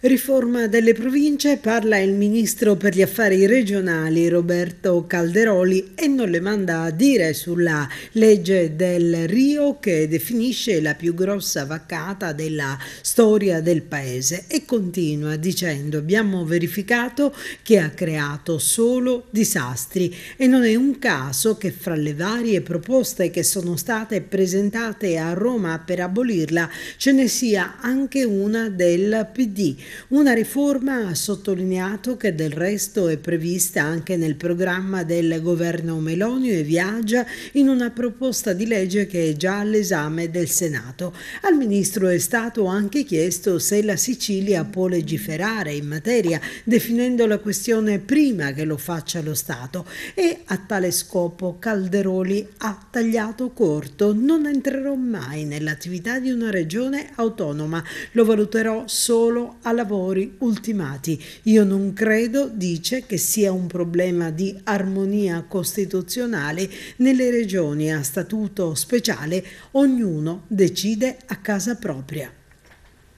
Riforma delle province parla il ministro per gli affari regionali Roberto Calderoli e non le manda a dire sulla legge del Rio che definisce la più grossa vaccata della storia del paese e continua dicendo abbiamo verificato che ha creato solo disastri e non è un caso che fra le varie proposte che sono state presentate a Roma per abolirla ce ne sia anche una del PD una riforma ha sottolineato che del resto è prevista anche nel programma del governo Meloni e viaggia in una proposta di legge che è già all'esame del Senato. Al ministro è stato anche chiesto se la Sicilia può legiferare in materia, definendo la questione prima che lo faccia lo Stato e a tale scopo Calderoli ha tagliato corto, non entrerò mai nell'attività di una regione autonoma, lo valuterò solo alla lavori ultimati. Io non credo, dice, che sia un problema di armonia costituzionale nelle regioni a statuto speciale, ognuno decide a casa propria.